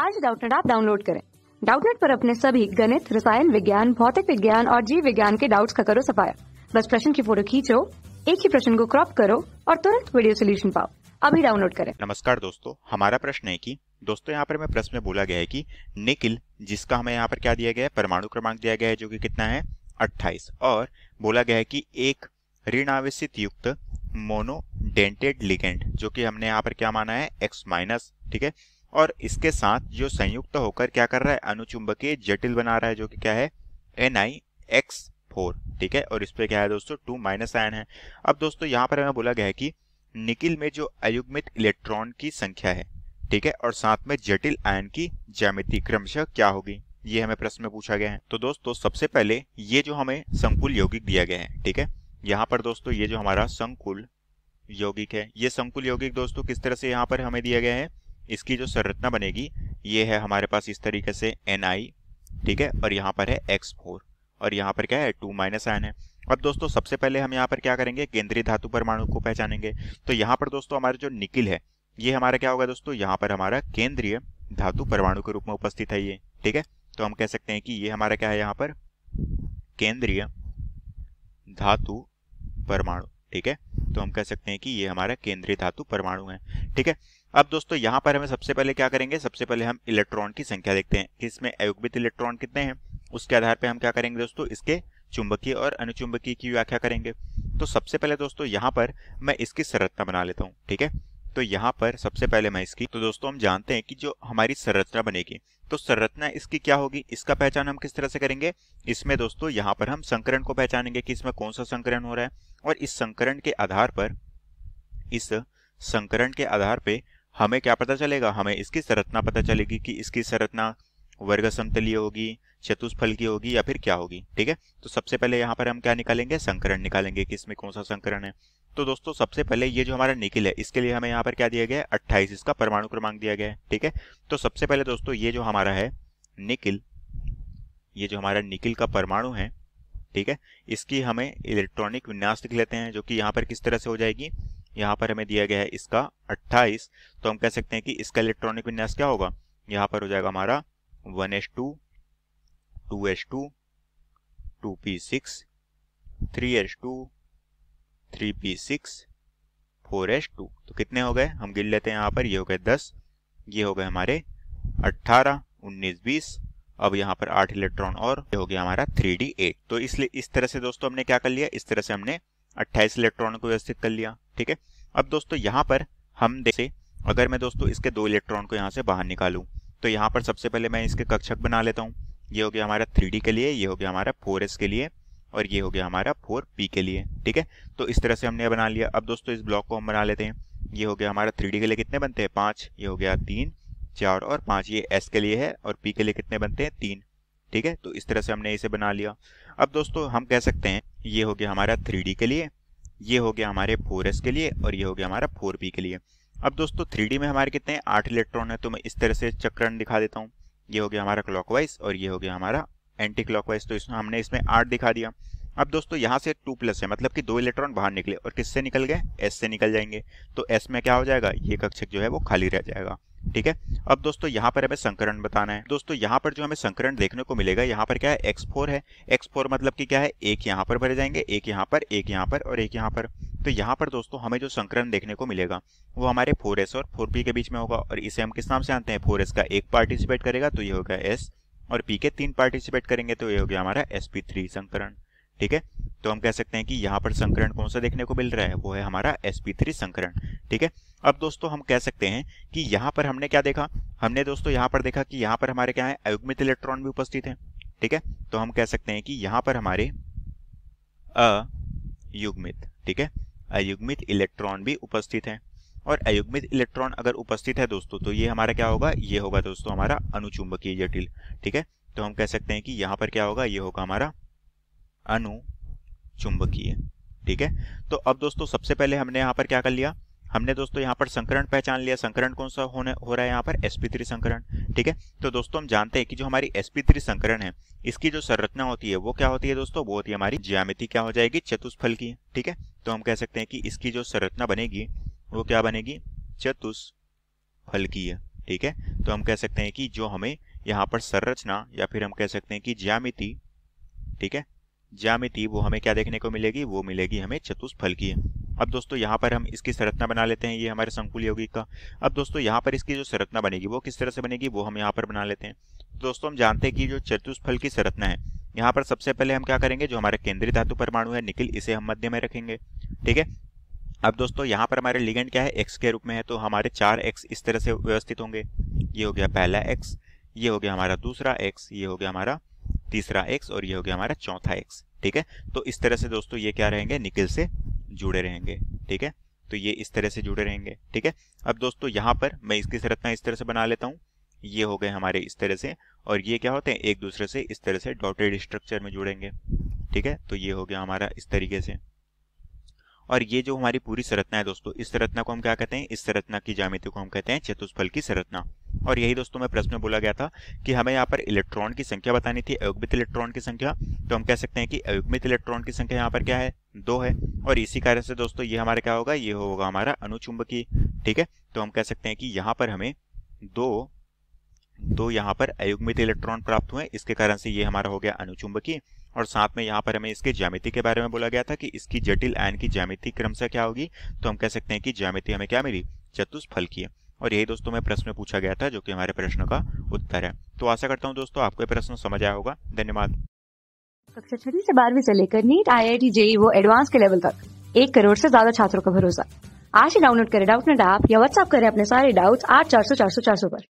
आज डाउटनेट आप डाउनलोड करें डाउटनेट पर अपने सभी गणित रसायन विज्ञान भौतिक विज्ञान और जीव विज्ञान के डाउट्स का करो सफाया बस प्रश्न की फोटो खींचो एक ही प्रश्न को क्रॉप करो और तुरंत वीडियो सोल्यूशन पाओ अभी डाउनलोड करें नमस्कार दोस्तों हमारा प्रश्न है की दोस्तों यहाँ पर मैं प्रश्न में बोला गया है कि निकिल जिसका हमें यहाँ पर क्या दिया गया है परमाणु क्रमांक दिया गया है जो कि कितना है 28 और बोला गया है कि एक ऋण आवेश युक्त मोनोडेंटेड लिगेंड जो कि हमने यहाँ पर क्या माना है एक्स माइनस ठीक है और इसके साथ जो संयुक्त तो होकर क्या कर रहा है अनुचुंबकीय जटिल बना रहा है जो कि क्या है एन आई एक्स फोर ठीक है और इस पर क्या है दोस्तों टू माइनस आयन है अब दोस्तों यहाँ पर हमें बोला गया है कि निकिल में जो अयुग्मित इलेक्ट्रॉन की संख्या है ठीक है और साथ में जटिल आयन की ज्यामिति क्रमशः क्या होगी ये हमें प्रश्न में पूछा गया है तो दोस्तों सबसे पहले ये जो हमें संकुल यौगिक दिया गया है ठीक है यहाँ पर दोस्तों ये जो हमारा संकुल यौगिक है ये संकुल यौगिक दोस्तों किस तरह से यहाँ पर हमें दिया गया है इसकी जो संरचना बनेगी ये है हमारे पास इस तरीके से एन आई ठीक है और यहाँ पर है एक्स फोर और यहाँ पर क्या है टू माइनस आयन है अब दोस्तों सबसे पहले हम यहाँ पर क्या करेंगे केंद्रीय धातु परमाणु को पहचानेंगे तो यहाँ पर दोस्तों हमारे जो निकिल है ये हमारा क्या होगा दोस्तों यहाँ पर हमारा केंद्रीय धातु परमाणु के रूप में उपस्थित है ये ठीक है तो हम कह सकते हैं कि ये हमारा क्या है यहाँ पर केंद्रीय धातु परमाणु ठीक है तो हम कह सकते हैं कि ये हमारा केंद्रीय धातु परमाणु है ठीक है अब दोस्तों यहाँ पर हमें सबसे पहले क्या करेंगे सबसे पहले हम इलेक्ट्रॉन की संख्या देखते हैं इसमें अयुग्मित इलेक्ट्रॉन कितने हैं उसके आधार पर हम क्या करेंगे दोस्तों इसके चुंबकीय और अनुचुंबकीय की व्याख्या करेंगे तो सबसे पहले दोस्तों यहाँ पर मैं इसकी संरचना बना लेता हूँ ठीक है तो यहाँ पर सबसे पहले मैं इसकी तो दोस्तों हम जानते हैं कि जो हमारी संरचना बनेगी तो संरचना इसकी क्या होगी इसका पहचान हम किस तरह से करेंगे इसमें दोस्तों यहाँ पर हम संकरण को पहचानेंगे कि इसमें कौन सा संकरण हो रहा है और इस संकरण के आधार पर इस संकरण के आधार पर हमें क्या पता चलेगा हमें इसकी संरचना पता चलेगी कि इसकी संरचना वर्ग समतलीय होगी चतुष्फल की होगी या फिर क्या होगी ठीक है तो सबसे पहले यहाँ पर हम क्या निकालेंगे संकरण निकालेंगे कि इसमें कौन सा संकरण है तो दोस्तों सबसे पहले ये जो हमारा निकिल है इसके लिए हमें यहाँ पर क्या दिया गया है अट्ठाईस इसका परमाणु क्रमांक दिया गया है ठीक है तो सबसे पहले दोस्तों ये जो हमारा है निकिल ये जो हमारा निकिल का परमाणु है ठीक है इसकी हमें इलेक्ट्रॉनिक विन्यास लिख लेते हैं जो कि यहाँ पर किस तरह से हो जाएगी यहाँ पर हमें दिया गया है इसका 28 तो हम कह सकते हैं कि इसका इलेक्ट्रॉनिक विन्यास क्या होगा यहाँ पर हो जाएगा हमारा 1s2, 2s2, 2p6, 3s2, 3p6, 4s2 तो कितने हो गए हम गिन लेते हैं यहाँ पर ये हो गए 10, ये हो गए हमारे 18, 19, 20, अब यहाँ पर आठ इलेक्ट्रॉन और हो गया हमारा थ्री डी एट तो इसलिए इस तरह से दोस्तों हमने क्या कर लिया इस तरह से हमने अट्ठाईस इलेक्ट्रॉन को व्यवस्थित कर लिया ठीक है अब दोस्तों यहाँ पर हम देखे अगर मैं दोस्तों इसके दो इलेक्ट्रॉन को यहाँ से बाहर निकालूँ तो यहाँ पर सबसे पहले मैं इसके कक्षक बना लेता हूँ ये हो गया हमारा थ्री के लिए ये हो गया हमारा फोर के लिए और ये हो गया हमारा फोर के लिए ठीक है तो इस तरह से हमने बना लिया अब दोस्तों इस ब्लॉक को हम बना लेते हैं ये हो गया हमारा थ्री के लिए कितने बनते हैं पाँच ये हो गया तीन चार और पाँच ये एस के लिए है और पी के लिए कितने बनते हैं तीन ठीक है तो इस तरह से हमने इसे बना लिया अब दोस्तों हम कह सकते हैं ये हो गया हमारा थ्री के लिए ये हो गया हमारे फोर के लिए और ये हो गया हमारा फोर के लिए अब दोस्तों थ्री में हमारे कितने आठ इलेक्ट्रॉन है तो मैं इस तरह से चक्रण दिखा देता हूँ ये हो गया हमारा क्लॉकवाइज और ये हो गया हमारा एंटी क्लॉकवाइज तो इसमें हमने इसमें आठ दिखा दिया अब दोस्तों यहाँ से टू प्लस है मतलब कि दो इलेक्ट्रॉन बाहर निकले और किससे निकल गए एस से निकल जाएंगे तो एस में क्या हो जाएगा ये कक्षक जो है वो खाली रह जाएगा ठीक है अब दोस्तों यहाँ पर हमें संकरण बताना है दोस्तों यहाँ पर जो हमें संकरण देखने को मिलेगा यहाँ पर क्या है एक्स फोर है एक्स फोर मतलब कि क्या है एक यहाँ पर भरे जाएंगे एक यहाँ पर एक यहाँ पर और एक यहाँ पर तो यहाँ पर दोस्तों हमें जो संकरण देखने को मिलेगा वो हमारे 4s और 4p के बीच में होगा और इसे हम किस नाम से आते हैं 4s का एक पार्टिसिपेट करेगा तो ये होगा s और p के तीन पार्टिसिपेट करेंगे तो ये हो गया हमारा sp3 संकरण ठीक है तो हम कह सकते हैं कि यहाँ पर संकरण कौन सा देखने को मिल रहा है वो है हमारा sp3 संकरण ठीक है अब दोस्तों हम कह सकते हैं कि यहाँ पर हमने क्या देखा हमने दोस्तों यहाँ पर देखा कि यहाँ पर हमारे क्या है अयुग्मित इलेक्ट्रॉन भी उपस्थित हैं ठीक है तो हम कह सकते हैं कि यहाँ पर हमारे अयुग्मित ठीक है अयुग्मित इलेक्ट्रॉन भी उपस्थित है और अयुग्मित इलेक्ट्रॉन अगर उपस्थित है दोस्तों तो ये हमारा क्या होगा ये होगा दोस्तों हमारा अनुचुंबकीय जटिल ठीक है तो हम कह सकते हैं कि यहाँ पर क्या होगा ये होगा हमारा अनु चुंबकीय ठीक है तो अब दोस्तों सबसे पहले हमने यहाँ पर क्या कर लिया हमने दोस्तों यहाँ पर संकरण पहचान लिया संकरण कौन सा होने हो रहा है यहाँ पर sp3 संकरण ठीक है तो दोस्तों हम जानते हैं कि जो हमारी sp3 संकरण है इसकी जो संरचना होती है वो क्या होती है दोस्तों वो होती है हमारी ज्यामिति क्या हो जाएगी चतुष्फल की ठीक है तो हम कह सकते हैं कि इसकी जो संरचना बनेगी वो क्या बनेगी चतुष्फल की ठीक है तो हम कह सकते हैं कि जो हमें यहाँ पर संरचना या फिर हम कह सकते हैं कि ज्यामिति ठीक है ज्यामिति वो हमें क्या देखने को मिलेगी वो मिलेगी हमें चतुष्फल की अब दोस्तों यहाँ पर हम इसकी संरचना बना लेते हैं ये हमारे संकुल यौगिक का अब दोस्तों यहाँ पर इसकी जो संरचना बनेगी वो किस तरह से बनेगी वो हम यहाँ पर बना लेते हैं तो दोस्तों हम जानते हैं कि जो चतुष्फल की संरचना है यहाँ पर सबसे पहले हम क्या करेंगे जो हमारे केंद्रीय धातु परमाणु है निकिल इसे हम मध्य में रखेंगे ठीक है अब दोस्तों यहाँ पर हमारे लिगेंड क्या है एक्स के रूप में है तो हमारे चार एक्स इस तरह से व्यवस्थित होंगे ये हो गया पहला एक्स ये हो गया हमारा दूसरा एक्स ये हो गया हमारा तीसरा एक्स और ये हो गया हमारा चौथा एक्स ठीक है तो इस तरह से दोस्तों ये क्या रहेंगे निकल से जुड़े रहेंगे ठीक है तो ये इस तरह से जुड़े रहेंगे ठीक है अब दोस्तों यहाँ पर मैं इसकी संरचना इस तरह से बना लेता हूँ ये हो गए हमारे इस तरह से और ये क्या होते हैं एक दूसरे से इस तरह से डॉटेड स्ट्रक्चर में जुड़ेंगे ठीक है तो ये हो गया हमारा इस तरीके से और ये जो हमारी पूरी संरचना है दोस्तों इस संरचना को हम क्या कहते हैं इस संरचना की जामिति को हम कहते हैं चतुष्फल की संरचना और यही दोस्तों में प्रश्न में बोला गया था कि हमें यहाँ पर इलेक्ट्रॉन की संख्या बतानी थी अयुग्मित इलेक्ट्रॉन की संख्या तो हम कह सकते हैं कि अयुग्मित इलेक्ट्रॉन की संख्या यहाँ पर क्या है दो है और इसी कारण से दोस्तों ये हमारे क्या होगा ये होगा हमारा अनुचुंबकीय ठीक है तो हम कह सकते हैं कि यहाँ पर हमें दो दो यहाँ पर अयुग्मित इलेक्ट्रॉन प्राप्त हुए इसके कारण से ये हमारा हो गया अनुचुंबकीय और साथ में यहाँ पर हमें इसके ज्यामिति के बारे में बोला गया था कि इसकी जटिल आयन की ज्यामिति क्रमशः क्या होगी तो हम कह सकते हैं कि ज्यामिति हमें क्या मिली चतुष्फल चतुष्फलकीय और यही दोस्तों में प्रश्न पूछा गया था जो कि हमारे प्रश्न का उत्तर है तो आशा करता हूँ दोस्तों आपको प्रश्न समझ आया होगा धन्यवाद कक्षा छठी से बारहवीं से लेकर NEET I I T JEE वो एडवांस के लेवल तक एक करोड़ से ज्यादा छात्रों का भरोसा आज ही डाउनलोड करें डाउट नेट ऐप या व्हाट्सअप करें अपने सारे डाउट्स आठ चार सौ चार सौ चार सौ पर